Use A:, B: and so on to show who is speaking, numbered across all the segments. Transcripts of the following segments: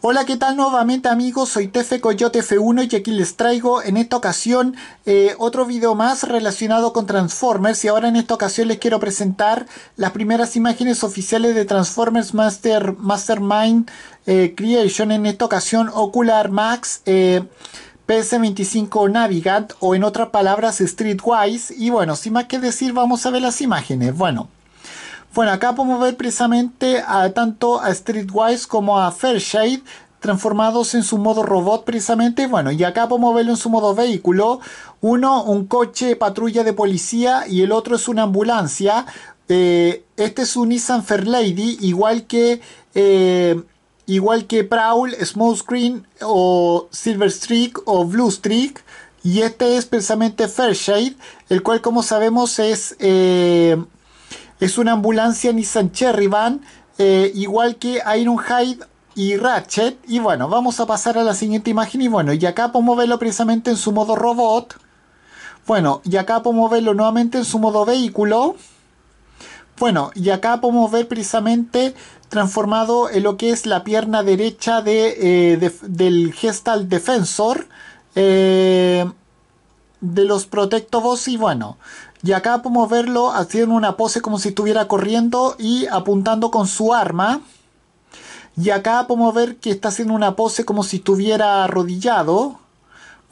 A: Hola, ¿qué tal nuevamente amigos? Soy Tefe Coyote F1 y aquí les traigo en esta ocasión eh, otro video más relacionado con Transformers y ahora en esta ocasión les quiero presentar las primeras imágenes oficiales de Transformers Master, Mastermind eh, Creation, en esta ocasión Ocular Max. Eh, PS25 Navigant o en otras palabras Streetwise y bueno, sin más que decir vamos a ver las imágenes. Bueno, bueno, acá podemos ver precisamente a, tanto a Streetwise como a Fairshade transformados en su modo robot precisamente. Bueno, y acá podemos verlo en su modo vehículo. Uno, un coche patrulla de policía y el otro es una ambulancia. Eh, este es un Nissan Fairlady, igual que... Eh, igual que Prowl, Small Screen o Silver Streak o Blue Streak. Y este es precisamente Fairshade, el cual como sabemos es... Eh, es una ambulancia Nissan Cherry Van, eh, igual que Ironhide y Ratchet. Y bueno, vamos a pasar a la siguiente imagen. Y bueno, y acá podemos verlo precisamente en su modo robot. Bueno, y acá podemos verlo nuevamente en su modo vehículo. Bueno, y acá podemos ver precisamente transformado en lo que es la pierna derecha de, eh, del Gestalt Defensor. Eh, de los protectobos y bueno, y acá podemos verlo haciendo una pose como si estuviera corriendo y apuntando con su arma. Y acá podemos ver que está haciendo una pose como si estuviera arrodillado.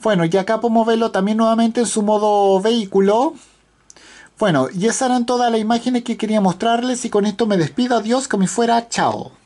A: Bueno, y acá podemos verlo también nuevamente en su modo vehículo. Bueno, y esas eran todas las imágenes que quería mostrarles y con esto me despido. Adiós, que me fuera. Chao.